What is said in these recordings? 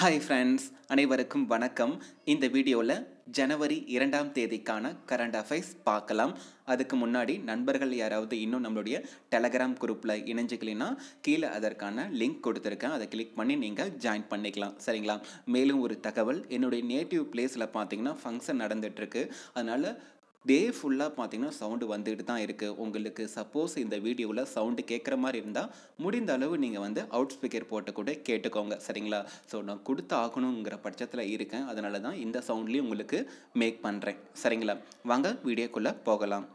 hi friends அனைவருக்கும் வணக்கம் இந்த வீடியோவில் ஜனவரி இரண்டாம் தேதிக்கான கரண்ட் அஃபேர்ஸ் பார்க்கலாம் அதுக்கு முன்னாடி நண்பர்கள் யாராவது இன்னும் நம்மளுடைய டெலகிராம் குரூப்பில் இணைஞ்சிக்கலினா கீழே அதற்கான லிங்க் கொடுத்துருக்கேன் அதை கிளிக் பண்ணி நீங்கள் ஜாயின் பண்ணிக்கலாம் சரிங்களா மேலும் ஒரு தகவல் என்னுடைய நேட்டிவ் பிளேஸில் பார்த்தீங்கன்னா ஃபங்க்ஷன் நடந்துகிட்ருக்கு அதனால் டே ஃபுல்லாக பார்த்தீங்கன்னா சவுண்டு வந்துகிட்டு தான் இருக்குது உங்களுக்கு சப்போஸ் இந்த வீடியோவில் சவுண்டு கேட்குற மாதிரி இருந்தால் முடிந்த அளவு நீங்கள் வந்து அவுட் ஸ்பீக்கர் போட்டு கூட கேட்டுக்கோங்க சரிங்களா ஸோ நான் கொடுத்து ஆகணுங்கிற பட்சத்தில் இருக்கேன் அதனால தான் இந்த சவுண்ட்லேயும் உங்களுக்கு மேக் பண்ணுறேன் சரிங்களா வாங்க வீடியோக்குள்ளே போகலாம்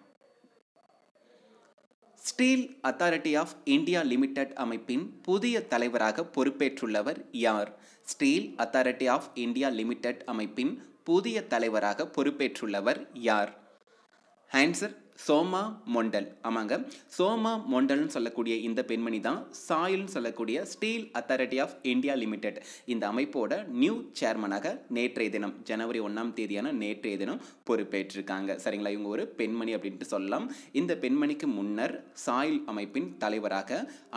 steel authority of India limited அமைப்பின் புதிய தலைவராக பொறுப்பேற்றுள்ளவர் யார் steel authority of India limited அமைப்பின் புதிய தலைவராக பொறுப்பேற்றுள்ளவர் யார் Answer சோமா மொண்டல் ஆமாங்க சோமா மொண்டல்னு சொல்லக்கூடிய இந்த பெண்மணி தான் சாயில்னு சொல்லக்கூடிய steel authority of India limited இந்த அமைப்போட நியூ சேர்மனாக நேற்றைய தினம் ஜனவரி ஒன்றாம் தேதியான நேற்றைய தினம் பொறுப்பேற்றிருக்காங்க சரிங்களா இவங்க ஒரு பெண்மணி அப்படின்ட்டு சொல்லலாம் இந்த பெண்மணிக்கு முன்னர் சாயில் அமைப்பின் தலைவராக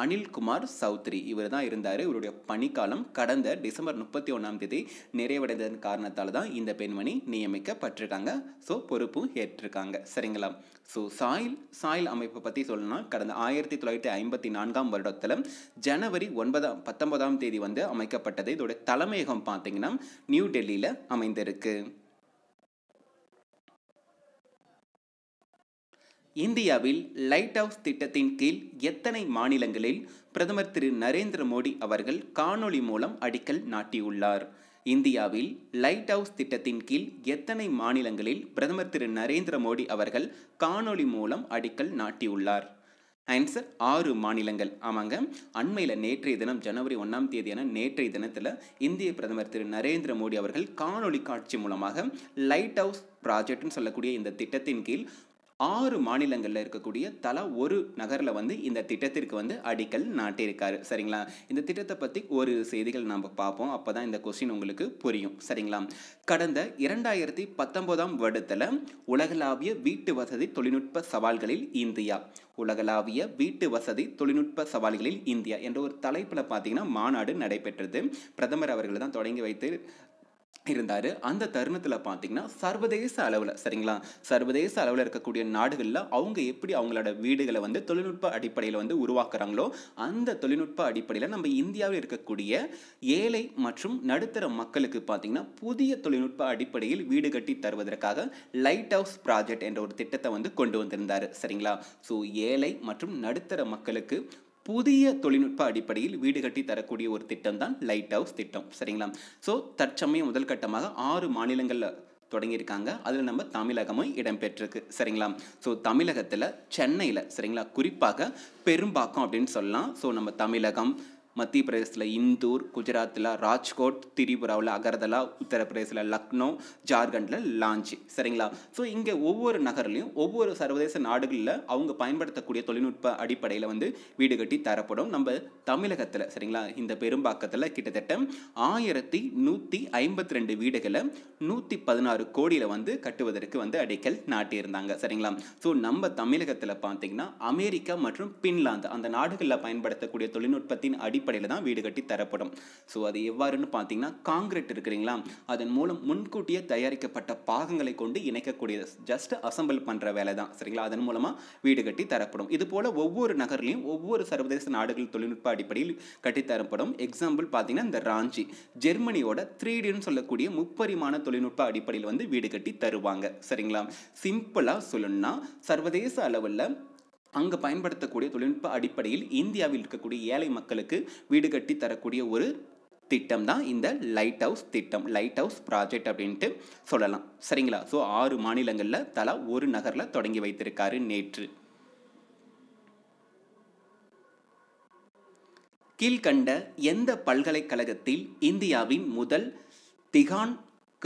அனில்குமார் சௌத்ரி இவர் தான் இருந்தார் இவருடைய பணிக்காலம் கடந்த டிசம்பர் முப்பத்தி ஒன்றாம் தேதி நிறைவடைந்ததன் காரணத்தால் தான் இந்த பெண்மணி நியமிக்கப்பட்டிருக்காங்க ஸோ பொறுப்பும் ஏற்றிருக்காங்க சரிங்களா ஸோ சாயில் சாயில் அமைப்பை பற்றி சொல்லணும்னா கடந்த ஆயிரத்தி தொள்ளாயிரத்தி ஐம்பத்தி நான்காம் வருடத்தில் ஜனவரி ஒன்பதாம் பத்தொன்பதாம் தேதி வந்து அமைக்கப்பட்டது இதோட தலைமையகம் பார்த்தீங்கன்னா நியூ டெல்லியில் அமைந்திருக்கு இந்தியாவில் லைட் ஹவுஸ் திட்டத்தின் கீழ் எத்தனை மாநிலங்களில் பிரதமர் திரு நரேந்திர மோடி அவர்கள் காணொளி மூலம் அடிக்கல் நாட்டியுள்ளார் இந்தியாவில் லைட் ஹவுஸ் திட்டத்தின் கீழ் எத்தனை மாநிலங்களில் பிரதமர் திரு நரேந்திர மோடி அவர்கள் காணொளி மூலம் அடிக்கல் நாட்டியுள்ளார் ஆன்சர் ஆறு மாநிலங்கள் ஆமாங்க அண்மையில் நேற்றைய தினம் ஜனவரி ஒன்றாம் தேதியான நேற்றைய தினத்தில் இந்திய பிரதமர் திரு நரேந்திர மோடி அவர்கள் காணொலி காட்சி மூலமாக லைட் ஹவுஸ் ப்ராஜெக்ட்னு சொல்லக்கூடிய இந்த திட்டத்தின் கீழ் ஆறு மாநிலங்களில் இருக்கக்கூடிய தலா ஒரு நகரில் வந்து இந்த திட்டத்திற்கு வந்து அடிக்கல் நாட்டியிருக்காரு சரிங்களா இந்த திட்டத்தை பற்றி ஒரு செய்திகள் நாம் பார்ப்போம் அப்போ தான் இந்த கொஸ்டின் உங்களுக்கு புரியும் சரிங்களா கடந்த இரண்டாயிரத்தி பத்தொம்போதாம் வருடத்தில் உலகளாவிய வீட்டு வசதி தொழில்நுட்ப சவால்களில் இந்தியா உலகளாவிய வீட்டு வசதி தொழில்நுட்ப சவால்களில் இந்தியா என்ற ஒரு தலைப்பில் பார்த்தீங்கன்னா மாநாடு நடைபெற்றது பிரதமர் அவர்கள் தான் தொடங்கி வைத்து இருந்தார் அந்த தருணத்தில் பார்த்தீங்கன்னா சர்வதேச அளவில் சரிங்களா சர்வதேச அளவில் இருக்கக்கூடிய நாடுகளில் அவங்க எப்படி அவங்களோட வீடுகளை வந்து தொழில்நுட்ப அடிப்படையில் வந்து உருவாக்குறாங்களோ அந்த தொழில்நுட்ப அடிப்படையில் நம்ம இந்தியாவில் இருக்கக்கூடிய ஏழை மற்றும் நடுத்தர மக்களுக்கு பார்த்தீங்கன்னா புதிய தொழில்நுட்ப அடிப்படையில் வீடு கட்டி தருவதற்காக லைட் ஹவுஸ் ப்ராஜெக்ட் என்ற ஒரு திட்டத்தை வந்து கொண்டு வந்திருந்தார் சரிங்களா ஸோ ஏழை மற்றும் நடுத்தர மக்களுக்கு புதிய தொழில்நுட்ப அடிப்படையில் வீடு கட்டி தரக்கூடிய ஒரு திட்டம் தான் லைட் ஹவுஸ் திட்டம் சரிங்களா ஸோ தற்சமயம் முதல் கட்டமாக ஆறு மாநிலங்களில் தொடங்கியிருக்காங்க அதில் நம்ம தமிழகமும் இடம்பெற்றிருக்கு சரிங்களா ஸோ தமிழகத்தில் சென்னையில் சரிங்களா குறிப்பாக பெரும்பாக்கம் அப்படின்னு சொல்லலாம் ஸோ நம்ம தமிழகம் மத்திய பிரதேசத்தில் இந்தூர் குஜராத்தில் ராஜ்கோட் திரிபுராவில் அகர்தலா உத்தரப்பிரதேசில் லக்னோ ஜார்க்கண்டில் லாஞ்சி சரிங்களா ஸோ இங்கே ஒவ்வொரு நகர்லையும் ஒவ்வொரு சர்வதேச நாடுகளில் அவங்க பயன்படுத்தக்கூடிய தொழில்நுட்ப அடிப்படையில் வந்து வீடு கட்டி தரப்படும் நம்ம தமிழகத்தில் சரிங்களா இந்த பெரும்பாக்கத்தில் கிட்டத்தட்ட ஆயிரத்தி நூற்றி ஐம்பத்தி ரெண்டு வீடுகளை நூற்றி பதினாறு கோடியில் வந்து கட்டுவதற்கு வந்து அடிக்கல் நாட்டியிருந்தாங்க சரிங்களா ஸோ நம்ம தமிழகத்தில் பார்த்தீங்கன்னா அமெரிக்கா மற்றும் பின்லாந்து அந்த நாடுகளில் பயன்படுத்தக்கூடிய தொழில்நுட்பத்தின் அடி அடிப்படையில் தான் வீடு கட்டி தரப்படும் ஸோ அது எவ்வாறுன்னு பார்த்தீங்கன்னா காங்கிரீட் இருக்குறீங்களா அதன் மூலம் முன்கூட்டியே தயாரிக்கப்பட்ட பாகங்களை கொண்டு இணைக்கக்கூடியது ஜஸ்ட் அசம்பிள் பண்ணுற வேலை தான் சரிங்களா அதன் மூலமாக வீடு கட்டி தரப்படும் இது போல் ஒவ்வொரு நகர்லையும் ஒவ்வொரு சர்வதேச நாடுகள் தொழில்நுட்ப அடிப்படையில் கட்டித்தரப்படும் எக்ஸாம்பிள் பார்த்தீங்கன்னா இந்த ராஞ்சி ஜெர்மனியோட த்ரீடின்னு சொல்லக்கூடிய முப்பரிமாண தொழில்நுட்ப அடிப்படையில் வந்து வீடு கட்டி தருவாங்க சரிங்களா சிம்பிளாக சொல்லணும்னா சர்வதேச அளவில் அங்கு பயன்படுத்தக்கூடிய தொழில்நுட்ப அடிப்படையில் இந்தியாவில் இருக்கக்கூடிய ஏழை மக்களுக்கு வீடு கட்டி தரக்கூடிய ஒரு திட்டம் தான் இந்த லைட் ஹவுஸ் திட்டம் லைட் ஹவுஸ் ப்ராஜெக்ட் அப்படின்ட்டு சொல்லலாம் சரிங்களா ஸோ ஆறு மாநிலங்களில் தலா ஒரு நகரில் தொடங்கி வைத்திருக்காரு நேற்று கீழ்கண்ட எந்த பல்கலைக்கழகத்தில் இந்தியாவின் முதல் திகான்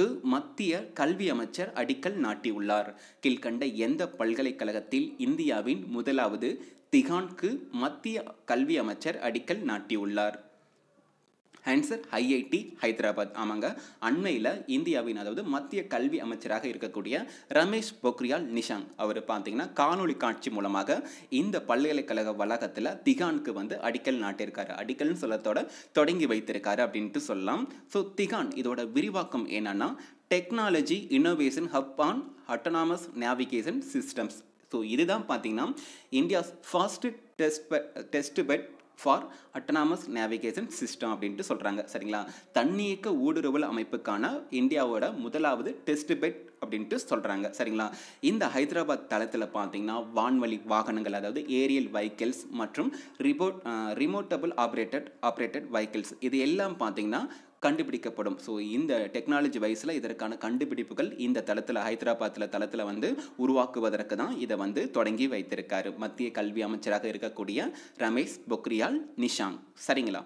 இதற்கு மத்திய கல்வி அமைச்சர் அடிக்கல் நாட்டியுள்ளார் கீழ்கண்ட எந்த பல்கலைக்கழகத்தில் இந்தியாவின் முதலாவது திகான்க்கு மத்திய கல்வி அமைச்சர் அடிக்கல் நாட்டியுள்ளார் ஆன்சர் ஐஐடி ஹைதராபாத் ஆமாங்க அண்மையில் இந்தியாவின் அதாவது மத்திய கல்வி அமைச்சராக இருக்கக்கூடிய ரமேஷ் பொக்ரியால் நிஷாங் அவர் பார்த்தீங்கன்னா காணொலி காட்சி மூலமாக இந்த பல்கலைக்கழக வளாகத்தில் திகான்க்கு வந்து அடிக்கல் நாட்டியிருக்காரு அடிக்கல்னு சொல்லத்தோட தொடங்கி வைத்திருக்காரு அப்படின்ட்டு சொல்லலாம் ஸோ திகான் இதோட விரிவாக்கம் என்னன்னா technology innovation hub on autonomous navigation systems so இதுதான் பார்த்தீங்கன்னா India's first test test bed for autonomous navigation system அப்படின்ட்டு சொல்கிறாங்க சரிங்களா தன்னியக்க ஊடுருவல் அமைப்புக்கான இந்தியாவோட முதலாவது டெஸ்ட் பெட் அப்படின்ட்டு சொல்கிறாங்க சரிங்களா இந்த ஹைதராபாத் தளத்தில் பார்த்தீங்கன்னா வான்வழி வாகனங்கள் அதாவது ஏரியல் வெஹிக்கிள்ஸ் மற்றும் robot remotely operated operated vehicles இது எல்லாம் பார்த்தீங்கன்னா கண்டுபிடிக்கப்படும் ஸோ இந்த டெக்னாலஜி வைஸில் இதற்கான கண்டுபிடிப்புகள் இந்த தளத்தில் ஹைதராபாத்தில் தளத்தில் வந்து உருவாக்குவதற்கு தான் இதை வந்து தொடங்கி வைத்திருக்காரு மத்திய கல்வி அமைச்சராக இருக்கக்கூடிய ரமேஷ் பொக்ரியால் நிஷாங் சரிங்களா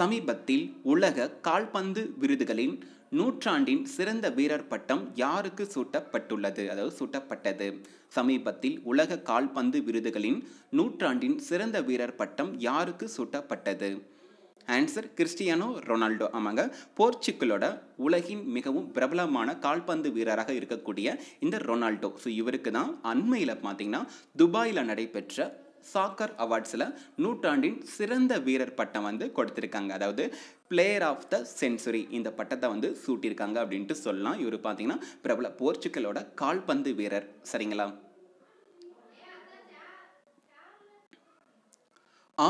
சமீபத்தில் உலக கால்பந்து விருதுகளின் நூற்றாண்டின் சிறந்த வீரர் பட்டம் யாருக்கு சூட்டப்பட்டுள்ளது அதாவது சூட்டப்பட்டது சமீபத்தில் உலக கால்பந்து விருதுகளின் நூற்றாண்டின் சிறந்த வீரர் பட்டம் யாருக்கு சூட்டப்பட்டது ஆன்சர் கிறிஸ்டியானோ ரொனால்டோ ஆமாங்க போர்ச்சுக்கலோட உலகின் மிகவும் பிரபலமான கால்பந்து வீரராக இருக்கக்கூடிய இந்த ரொனால்டோ ஸோ இவருக்கு தான் அண்மையில் பார்த்தீங்கன்னா துபாயில் நடைபெற்ற சாக்கர் அவார்ட்ஸில் நூற்றாண்டின் சிறந்த வீரர் பட்டம் வந்து கொடுத்துருக்காங்க அதாவது பிளேயர் ஆஃப் த சென்சுரி இந்த பட்டத்தை வந்து சூட்டியிருக்காங்க அப்படின்ட்டு சொல்லலாம் இவர் பார்த்தீங்கன்னா பிரபல போர்ச்சுகலோட கால்பந்து வீரர் சரிங்களா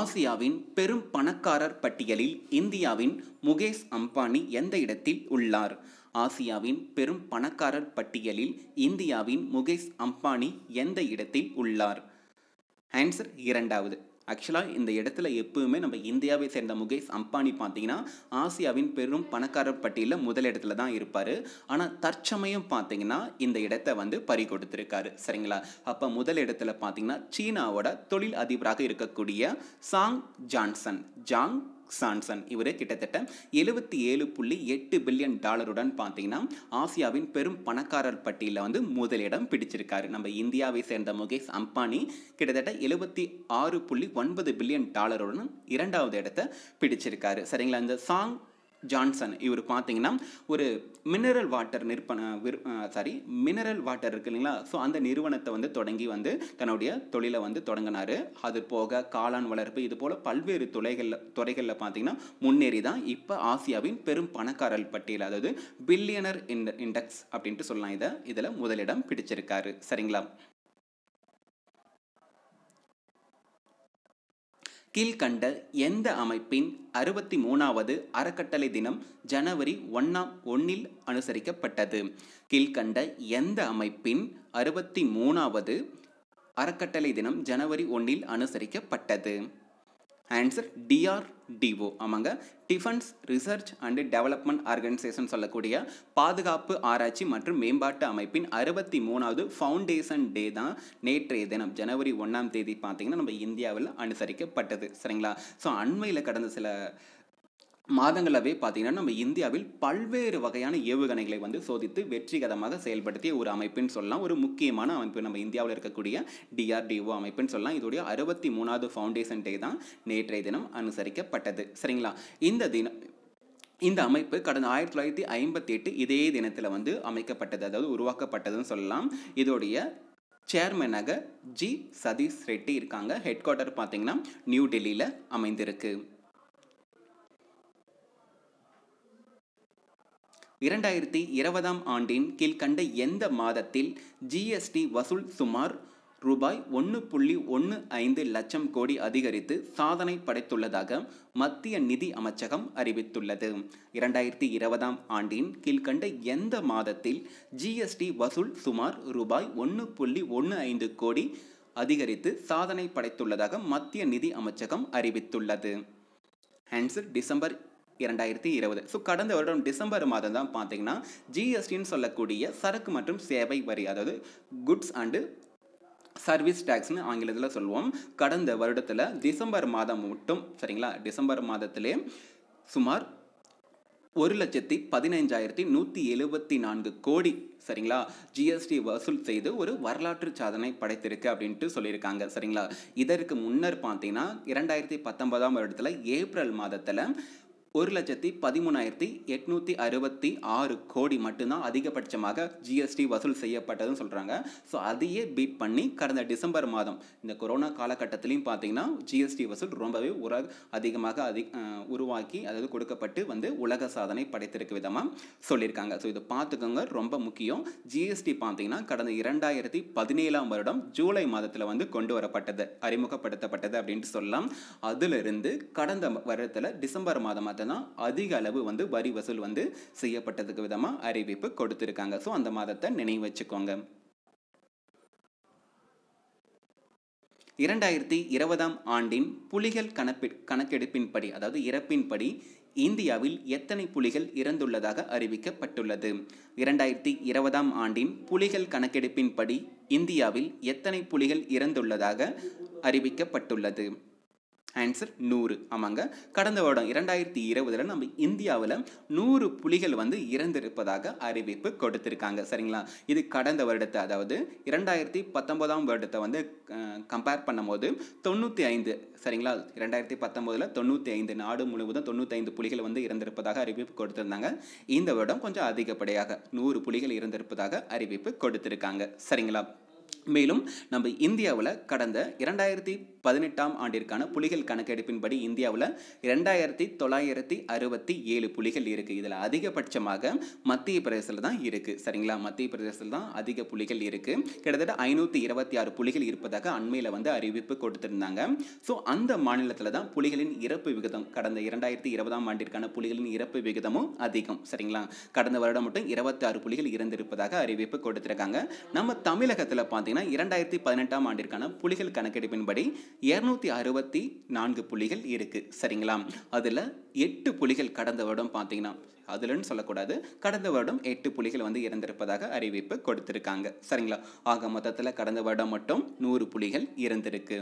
ஆசியாவின் பெரும் பணக்காரர் பட்டியலில் இந்தியாவின் முகேஷ் அம்பானி எந்த இடத்தில் உள்ளார் ஆசியாவின் பெரும் பணக்காரர் பட்டியலில் இந்தியாவின் முகேஷ் அம்பானி எந்த இடத்தில் உள்ளார் ஆன்சர் இரண்டாவது ஆக்சுவலாக இந்த இடத்துல எப்பவுமே நம்ம இந்தியாவை சேர்ந்த முகேஷ் அம்பானி பார்த்தீங்கன்னா ஆசியாவின் பெரும் பணக்காரர் பட்டியலில் முதல் இடத்துல தான் இருப்பார் ஆனால் தற்சமயம் பார்த்தீங்கன்னா இந்த இடத்த வந்து பறி கொடுத்துருக்காரு சரிங்களா அப்போ முதல் இடத்துல பார்த்தீங்கன்னா சீனாவோட தொழில் அதிபராக இருக்கக்கூடிய சாங் ஜான்சன் ஜாங் சான்சன் இவர் கிட்டத்தட்ட எழுபத்தி ஏழு புள்ளி எட்டு பில்லியன் டாலருடன் பார்த்தீங்கன்னா ஆசியாவின் பெரும் பணக்காரர் பட்டியலில் வந்து முதலிடம் பிடிச்சிருக்காரு நம்ம இந்தியாவை சேர்ந்த முகேஷ் அம்பானி கிட்டத்தட்ட எழுபத்தி ஆறு புள்ளி ஒன்பது பில்லியன் டாலருடன் இரண்டாவது இடத்தை பிடிச்சிருக்காரு சரிங்களா இந்த சாங் ஜான்சன் இவர் பார்த்தீங்கன்னா ஒரு மினரல் வாட்டர் நிற்பன விற் சாரி மினரல் வாட்டர் இருக்கு இல்லைங்களா ஸோ அந்த நிறுவனத்தை வந்து தொடங்கி வந்து தன்னுடைய தொழிலை வந்து தொடங்கினார் அது போக காளான் வளர்ப்பு இது போல் பல்வேறு துறைகளில் துறைகளில் பார்த்தீங்கன்னா முன்னேறி தான் இப்போ ஆசியாவின் பெரும் பணக்காரர் பட்டியல் அதாவது பில்லியனர் இண்ட இண்டெக்ஸ் அப்படின்ட்டு சொல்லலாம் இதை இதில் முதலிடம் பிடிச்சிருக்காரு சரிங்களா கீழ்கண்ட எந்த அமைப்பின் அறுபத்தி மூணாவது அறக்கட்டளை தினம் ஜனவரி ஒன்றாம் ஒன்றில் அனுசரிக்கப்பட்டது கீழ்கண்ட எந்த அமைப்பின் அறுபத்தி மூணாவது அறக்கட்டளை தினம் ஜனவரி ஒன்றில் அனுசரிக்கப்பட்டது ஆன்சர் டிஆர்டிஓ ஆமாங்க defence research and development organisation சொல்லக்கூடிய பாதுகாப்பு ஆராய்ச்சி மற்றும் மேம்பாட்டு அமைப்பின் அறுபத்தி மூணாவது ஃபவுண்டேஷன் டே தான் நேற்றைய தினம் ஜனவரி ஒன்றாம் தேதி பார்த்தீங்கன்னா நம்ம இந்தியாவில் அனுசரிக்கப்பட்டது சரிங்களா ஸோ அண்மையில் கடந்த சில மாதங்களவே பார்த்தீங்கன்னா நம்ம இந்தியாவில் பல்வேறு வகையான ஏவுகணைகளை வந்து சோதித்து வெற்றிகரமாக செயல்படுத்திய ஒரு அமைப்புன்னு சொல்லலாம் ஒரு முக்கியமான அமைப்பு நம்ம இந்தியாவில் இருக்கக்கூடிய டிஆர்டிஓ அமைப்புன்னு சொல்லலாம் இதோடைய அறுபத்தி மூணாவது ஃபவுண்டேஷன் டே தான் நேற்றைய தினம் அனுசரிக்கப்பட்டது சரிங்களா இந்த தினம் இந்த அமைப்பு கடந்த ஆயிரத்தி தொள்ளாயிரத்தி ஐம்பத்தி எட்டு இதே தினத்தில் வந்து அமைக்கப்பட்டது அதாவது உருவாக்கப்பட்டதுன்னு சொல்லலாம் இதோடைய சேர்மனாக ஜி சதீஷ் ரெட்டி இருக்காங்க ஹெட் குவார்ட்டர் பார்த்தீங்கன்னா நியூ டெல்லியில் அமைந்திருக்கு இரண்டாயிரத்தி இருபதாம் ஆண்டின் கீழ்கண்ட எந்த மாதத்தில் ஜிஎஸ்டி வசூல் சுமார் ரூபாய் ஒன்று புள்ளி ஒன்று ஐந்து லட்சம் கோடி அதிகரித்து சாதனை படைத்துள்ளதாக மத்திய நிதி அமைச்சகம் அறிவித்துள்ளது இரண்டாயிரத்தி இருபதாம் ஆண்டின் கீழ்கண்ட எந்த மாதத்தில் ஜிஎஸ்டி வசூல் சுமார் ரூபாய் ஒன்று புள்ளி ஒன்று ஐந்து கோடி அதிகரித்து சாதனை படைத்துள்ளதாக மத்திய நிதி அமைச்சகம் அறிவித்துள்ளது ஆன்சர் டிசம்பர் இரண்டாயிரத்தி இருபது ஸோ கடந்த வருடம் டிசம்பர் மாதம் தான் பார்த்தீங்கன்னா ஜிஎஸ்டின்னு சொல்லக்கூடிய சரக்கு மற்றும் சேவை வரி அதாவது குட்ஸ் அண்டு சர்வீஸ் டேக்ஸ்னு ஆங்கிலத்தில் சொல்லுவோம் கடந்த வருடத்தில் டிசம்பர் மாதம் மட்டும் சரிங்களா டிசம்பர் மாதத்திலே சுமார் ஒரு லட்சத்தி பதினைஞ்சாயிரத்தி நூற்றி எழுபத்தி நான்கு கோடி சரிங்களா ஜிஎஸ்டி வசூல் செய்து ஒரு வரலாற்று சாதனை படைத்திருக்கு அப்படின்ட்டு சொல்லியிருக்காங்க சரிங்களா இதற்கு முன்னர் பார்த்தீங்கன்னா இரண்டாயிரத்தி பத்தொன்பதாம் வருடத்தில் ஏப்ரல் மாதத்தில் ஒரு லட்சத்தி பதிமூணாயிரத்தி எட்நூற்றி அறுபத்தி ஆறு கோடி மட்டும்தான் அதிகபட்சமாக ஜிஎஸ்டி வசூல் செய்யப்பட்டதுன்னு சொல்கிறாங்க ஸோ அதையே பீட் பண்ணி கடந்த டிசம்பர் மாதம் இந்த கொரோனா காலகட்டத்திலையும் பார்த்தீங்கன்னா ஜிஎஸ்டி வசூல் ரொம்பவே உர அதிகமாக அதிக உருவாக்கி அதாவது கொடுக்கப்பட்டு வந்து உலக சாதனை படைத்திருக்க விதமாக சொல்லியிருக்காங்க ஸோ இதை பார்த்துக்கோங்க ரொம்ப முக்கியம் ஜிஎஸ்டி பார்த்தீங்கன்னா கடந்த இரண்டாயிரத்தி பதினேழாம் வருடம் ஜூலை மாதத்தில் வந்து கொண்டு வரப்பட்டது அறிமுகப்படுத்தப்பட்டது அப்படின்ட்டு சொல்லலாம் அதிலிருந்து கடந்த வருடத்தில் டிசம்பர் மாதம் பார்த்தோன்னா அதிக அளவு வந்து வரி வசூல் வந்து செய்யப்பட்டதுக்கு விதமாக அறிவிப்பு கொடுத்துருக்காங்க ஸோ அந்த மாதத்தை நினைவு வச்சுக்கோங்க இரண்டாயிரத்தி இருபதாம் ஆண்டின் புலிகள் கணப்பி கணக்கெடுப்பின்படி அதாவது இறப்பின்படி இந்தியாவில் எத்தனை புலிகள் இறந்துள்ளதாக அறிவிக்கப்பட்டுள்ளது இரண்டாயிரத்தி இருபதாம் ஆண்டின் புலிகள் கணக்கெடுப்பின்படி இந்தியாவில் எத்தனை புலிகள் இறந்துள்ளதாக அறிவிக்கப்பட்டுள்ளது ஆன்சர் நூறு ஆமாங்க கடந்த வருடம் இரண்டாயிரத்தி இருபதில் நம்ம இந்தியாவில் நூறு புலிகள் வந்து இறந்திருப்பதாக அறிவிப்பு கொடுத்திருக்காங்க சரிங்களா இது கடந்த வருடத்தை அதாவது இரண்டாயிரத்தி பத்தொன்பதாம் வருடத்தை வந்து கம்பேர் பண்ணும்போது தொண்ணூற்றி ஐந்து சரிங்களா இரண்டாயிரத்தி பத்தொம்போதில் தொண்ணூற்றி ஐந்து நாடு முழுவதும் தொண்ணூற்றி ஐந்து புலிகள் வந்து இறந்திருப்பதாக அறிவிப்பு கொடுத்திருந்தாங்க இந்த வருடம் கொஞ்சம் அதிகப்படியாக நூறு புலிகள் இறந்திருப்பதாக அறிவிப்பு கொடுத்திருக்காங்க சரிங்களா மேலும் நம்ம இந்தியாவில் கடந்த இரண்டாயிரத்தி பதினெட்டாம் ஆண்டிற்கான புலிகள் கணக்கெடுப்பின்படி இந்தியாவில் இரண்டாயிரத்தி தொள்ளாயிரத்தி அறுபத்தி ஏழு புலிகள் இருக்குது இதில் அதிகபட்சமாக மத்திய பிரதேசத்தில் தான் இருக்குது சரிங்களா மத்திய பிரதேசத்தில் தான் அதிக புலிகள் இருக்குது கிட்டத்தட்ட ஐநூற்றி இருபத்தி ஆறு புலிகள் இருப்பதாக அண்மையில் வந்து அறிவிப்பு கொடுத்துருந்தாங்க ஸோ அந்த மாநிலத்தில் தான் புலிகளின் இறப்பு விகிதம் கடந்த இரண்டாயிரத்தி இருபதாம் ஆண்டிற்கான புலிகளின் இறப்பு விகிதமும் அதிகம் சரிங்களா கடந்த வருடம் மட்டும் இருபத்தி ஆறு புலிகள் இறந்திருப்பதாக அறிவிப்பு கொடுத்துருக்காங்க நம்ம தமிழகத்தில் பார்த்தீங்கன்னா பார்த்தீங்கன்னா இரண்டாயிரத்தி பதினெட்டாம் ஆண்டிற்கான புலிகள் கணக்கெடுப்பின்படி இரநூத்தி அறுபத்தி நான்கு புலிகள் இருக்குது சரிங்களா அதில் எட்டு புலிகள் கடந்த வருடம் பார்த்தீங்கன்னா அதுலன்னு சொல்லக்கூடாது கடந்த வருடம் எட்டு புலிகள் வந்து இறந்திருப்பதாக அறிவிப்பு கொடுத்திருக்காங்க சரிங்களா ஆக மொத்தத்தில் கடந்த வருடம் மட்டும் நூறு புலிகள் இறந்திருக்கு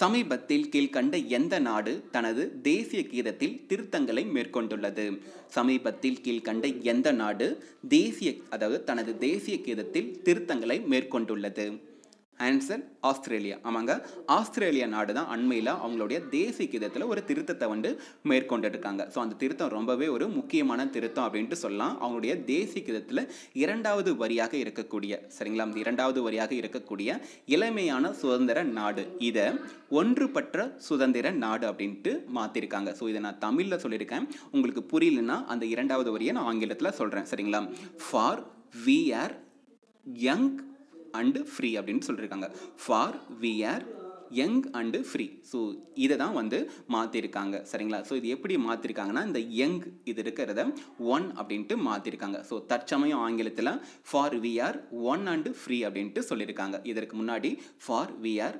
சமீபத்தில் கீழ்கண்ட எந்த நாடு தனது தேசிய கீதத்தில் திருத்தங்களை மேற்கொண்டுள்ளது சமீபத்தில் கீழ்கண்ட எந்த நாடு தேசிய அதாவது தனது தேசிய கீதத்தில் திருத்தங்களை மேற்கொண்டுள்ளது ஆன்சர் ஆஸ்திரேலியா ஆமாங்க ஆஸ்திரேலியா நாடு தான் அண்மையில் அவங்களுடைய தேசிய கீதத்தில் ஒரு திருத்தத்தை வந்து மேற்கொண்டு இருக்காங்க ஸோ அந்த திருத்தம் ரொம்பவே ஒரு முக்கியமான திருத்தம் அப்படின்ட்டு சொல்லலாம் அவங்களுடைய தேசிய கீதத்தில் இரண்டாவது வரியாக இருக்கக்கூடிய சரிங்களா அந்த இரண்டாவது வரியாக இருக்கக்கூடிய இளமையான சுதந்திர நாடு இதை ஒன்றுபற்ற சுதந்திர நாடு அப்படின்ட்டு மாற்றிருக்காங்க ஸோ இதை நான் தமிழில் சொல்லியிருக்கேன் உங்களுக்கு புரியலன்னா அந்த இரண்டாவது வரியை நான் ஆங்கிலத்தில் சொல்கிறேன் சரிங்களா for we are young and free அப்படின்னு சொல்லியிருக்காங்க for we are young and free so இதை தான் வந்து மாற்றிருக்காங்க சரிங்களா ஸோ இது எப்படி மாற்றிருக்காங்கன்னா இந்த யங் இது இருக்கிறத ஒன் அப்படின்ட்டு மாற்றிருக்காங்க ஸோ தற்சமயம் ஆங்கிலத்தில் for we are one and free அப்படின்ட்டு சொல்லியிருக்காங்க இதற்கு முன்னாடி for we are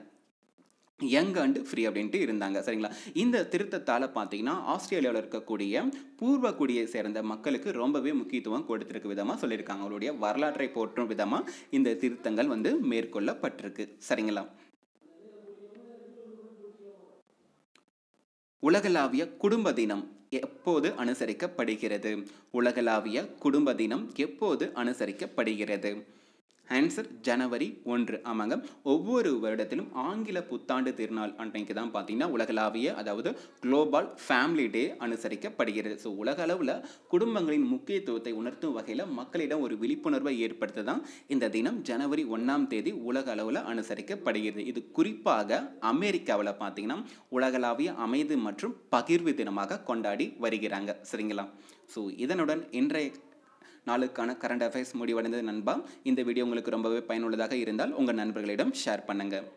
young and free அப்படின்ட்டு இருந்தாங்க சரிங்களா இந்த திருத்தத்தால் பார்த்தீங்கன்னா ஆஸ்திரேலியாவில் இருக்கக்கூடிய பூர்வ குடியை சேர்ந்த மக்களுக்கு ரொம்பவே முக்கியத்துவம் கொடுத்துருக்க விதமாக சொல்லியிருக்காங்க அவருடைய வரலாற்றை போற்றும் விதமாக இந்த திருத்தங்கள் வந்து மேற்கொள்ளப்பட்டிருக்கு சரிங்களா உலகளாவிய குடும்ப தினம் எப்போது அனுசரிக்கப்படுகிறது உலகளாவிய குடும்ப தினம் எப்போது அனுசரிக்கப்படுகிறது ஆன்சர் ஜனவரி ஒன்று ஆமாங்க ஒவ்வொரு வருடத்திலும் ஆங்கில புத்தாண்டு திருநாள் அன்றைக்கு தான் பார்த்தீங்கன்னா உலகளாவிய அதாவது குளோபல் ஃபேமிலி டே அனுசரிக்கப்படுகிறது ஸோ உலக அளவில் குடும்பங்களின் முக்கியத்துவத்தை உணர்த்தும் வகையில் மக்களிடம் ஒரு விழிப்புணர்வை ஏற்படுத்த தான் இந்த தினம் ஜனவரி ஒன்றாம் தேதி உலக அளவில் அனுசரிக்கப்படுகிறது இது குறிப்பாக அமெரிக்காவில் பார்த்தீங்கன்னா உலகளாவிய அமைதி மற்றும் பகிர்வு தினமாக கொண்டாடி வருகிறாங்க சரிங்களா ஸோ இதனுடன் இன்றைய நாளுக்கான கரண்ட் அஃபேர்ஸ் முடிவடைந்தது நண்பா இந்த வீடியோ உங்களுக்கு ரொம்பவே பயனுள்ளதாக இருந்தால் உங்கள் நண்பர்களிடம் ஷேர் பண்ணுங்கள்